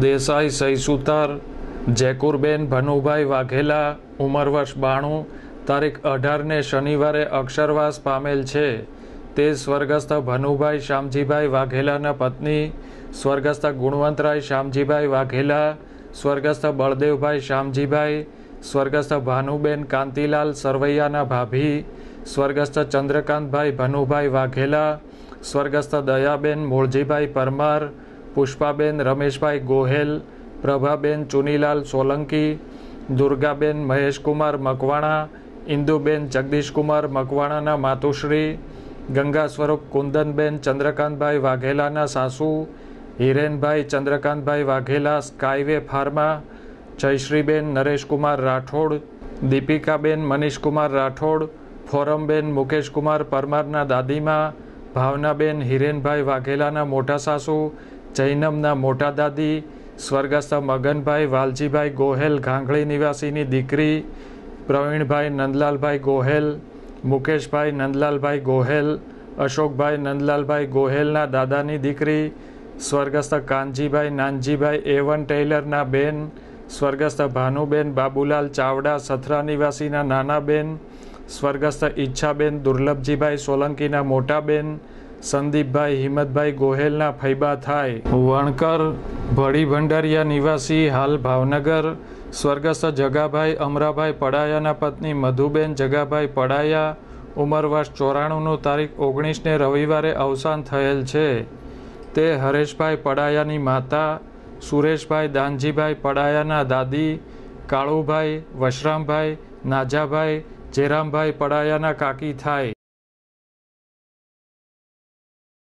દેસાઈ સૈસુતર જેકુરબેન ભનુભાઈ વાઘેલા ઉંમર વર્ષ બાણું તારીખ અઢારને શનિવારે અક્ષરવાસ પામેલ છે તે સ્વર્ગસ્થ ભનુભાઈ શામજીભાઈ વાઘેલાના પત્ની સ્વર્ગસ્થ ગુણવંતરાય શામજીભાઈ વાઘેલા સ્વર્ગસ્થ બળદેવભાઈ શ્યામજીભાઈ સ્વર્ગસ્થ ભાનુબેન કાંતિલાલ સરવૈયાના ભાભી સ્વર્ગસ્થ ચંદ્રકાંતભાઈ ભનુભાઈ વાઘેલા સ્વર્ગસ્થ દયાબેન મૂળજીભાઈ પરમાર પુષ્પાબેન રમેશભાઈ ગોહેલ પ્રભાબેન ચુનીલાલ સોલંકી દુર્ગાબેન મહેશકુમાર મકવાણા ઇન્દુબેન જગદીશકુમાર મકવાણાના માતુશ્રી ગંગા સ્વરૂપ કુંદનબેન ચંદ્રકાંતભાઈ વાઘેલાના સાસુ હિરેનભાઈ ચંદ્રકાંતભાઈ વાઘેલા સ્કાયવે ફાર્મા જયશ્રીબેન નરેશકુમાર રાઠોડ દીપિકાબેન મનીષકુમાર રાઠોડ ફોરમબેન મુકેશકુમાર પરમારના દાદીમા ભાવનાબેન હિરેનભાઈ વાઘેલાના મોટા સાસુ જૈનમના મોટા દાદી સ્વર્ગસ્થ મગનભાઈ વાલજીભાઈ ગોહેલ ઘાંઘળી નિવાસીની દીકરી પ્રવીણભાઈ નંદલાલભાઈ ગોહેલ મુકેશભાઈ નંદલાલભાઈ ગોહેલ અશોકભાઈ નંદલાલભાઈ ગોહેલના દાદાની દીકરી સ્વર્ગસ્થ કાનજીભાઈ નાનજીભાઈ એવન ટેલરના બેન સ્વર્ગસ્થ ભાનુબેન બાબુલાલ ચાવડા સથરા નિવાસીના નાના બેન સ્વર્ગસ્થ ઈચ્છાબેન દુર્લભજીભાઈ સોલંકીના મોટાબેન સંદીપભાઈ હિંમતભાઈ ગોહેલના ફૈબા થાય વણકર ભળી ભંડારિયા નિવાસી હાલ ભાવનગર સ્વર્ગસ્થ જગાભાઈ અમરાભાઈ પડાયાના પત્ની મધુબેન જગાભાઈ પડાયા ઉંમર ચોરાણુંનું તારીખ ઓગણીસને રવિવારે અવસાન થયેલ છે તે હરેશભાઈ પડાયાની માતા સુરેશભાઈ દાનજીભાઈ પડાયાના દાદી કાળુભાઈ વશરામભાઈ નાજાભાઈ જેરામભાઈ પડાયાના કાકી થાય